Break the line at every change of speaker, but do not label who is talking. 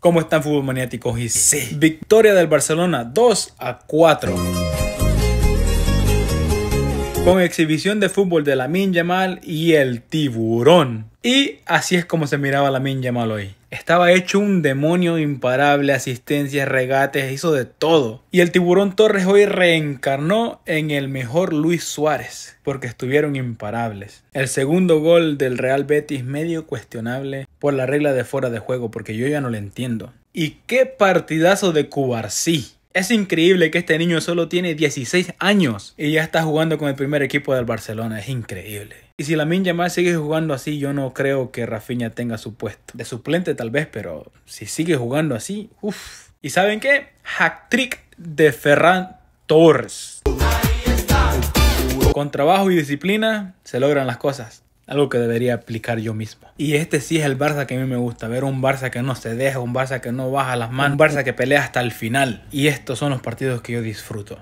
¿Cómo están fútbol maniáticos? Y sí. Victoria del Barcelona 2 a 4. Con exhibición de fútbol de la Yamal y el tiburón. Y así es como se miraba la Yamal hoy. Estaba hecho un demonio imparable, asistencias, regates, hizo de todo. Y el tiburón Torres hoy reencarnó en el mejor Luis Suárez, porque estuvieron imparables. El segundo gol del Real Betis medio cuestionable por la regla de fuera de juego, porque yo ya no lo entiendo. Y qué partidazo de Cubarsí. Es increíble que este niño solo tiene 16 años y ya está jugando con el primer equipo del Barcelona. Es increíble. Y si Lamin Yamal sigue jugando así, yo no creo que Rafinha tenga su puesto. De suplente tal vez, pero si sigue jugando así, uff. ¿Y saben qué? hat trick de Ferran Torres. Con trabajo y disciplina se logran las cosas algo que debería aplicar yo mismo. Y este sí es el Barça que a mí me gusta, ver un Barça que no se deja, un Barça que no baja las manos, un Barça que pelea hasta el final. Y estos son los partidos que yo disfruto.